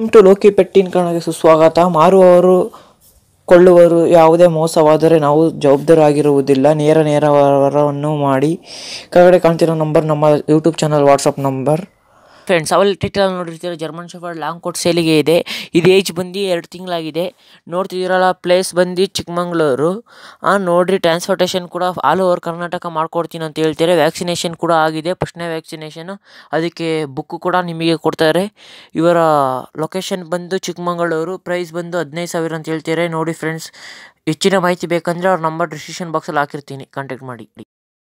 into Loki ಪೆಟ್ಟಿನ ಕಣಕ್ಕೆ ಸುಸ್ವಾಗತ ಮಾರುವವರು ಕೊಳ್ಳುವರು ಯಾವುದೇ ಮೋಸವಾದರೆ ನಾವು ಜವಾಬ್ದಾರಾಗಿರುವುದಿಲ್ಲ ನೇರ ನೇರ ಮಾಡಿ ಕೆಳಗಡೆ ಕಾಣ್ತಿರೋ ನಂಬರ್ ನಮ್ಮ YouTube channel WhatsApp number friends ಅವಲ್ಲಿ ಟೈಟಲ್ ನೋಡಿರ್ತೀರ ಜರ್ಮನ್ ಶೆಫರ್ಡ್ ಲಾಂಗ್ ಕೋಟ್ ಸೇಲಿಗೆ ಇದೆ ಇದು ಏಜ್ ಬಂದು ಎರಡು ತಿಂಗಳಾಗಿದೆ ನೋಡ್ತಿದ್ದೀರಲ್ಲ ಪ್ಲೇಸ್ ಬಂದು ಚಿಕ್ಕಮಂಗ್ಳೂರು ನೋಡಿರಿ ಟ್ರಾನ್ಸ್ಪೋರ್ಟೇಷನ್ ಕೂಡ ಆಲ್ ಓವರ್ ಕರ್ನಾಟಕ ಮಾಡ್ಕೊಡ್ತೀನಿ ಅಂತ ಹೇಳ್ತಾರೆ ವ್ಯಾಕ್ಸಿನೇಷನ್ ಕೂಡ ಆಗಿದೆ ಫಸ್ಟ್ನೇ ವ್ಯಾಕ್ಸಿನೇಷನ್ ಅದಕ್ಕೆ ಬುಕ್ಕು ಕೂಡ ನಿಮಗೆ ಕೊಡ್ತಾರೆ ಇವರ ಲೊಕೇಶನ್ ಬಂದು ಚಿಕ್ಕಮಗಳೂರು ಪ್ರೈಸ್ ಬಂದು ಹದಿನೈದು ಸಾವಿರ ಅಂತ ಹೇಳ್ತಾರೆ ನೋಡಿ ಫ್ರೆಂಡ್ಸ್ ಹೆಚ್ಚಿನ ಮಾಹಿತಿ ಬೇಕಂದರೆ ಅವ್ರ ನಂಬರ್ ಡಿಸ್ಕ್ರಿಪ್ಷನ್ ಬಾಕ್ಸಲ್ಲಿ ಹಾಕಿರ್ತೀನಿ ಕಾಂಟ್ಯಾಕ್ಟ್ ಮಾಡಿ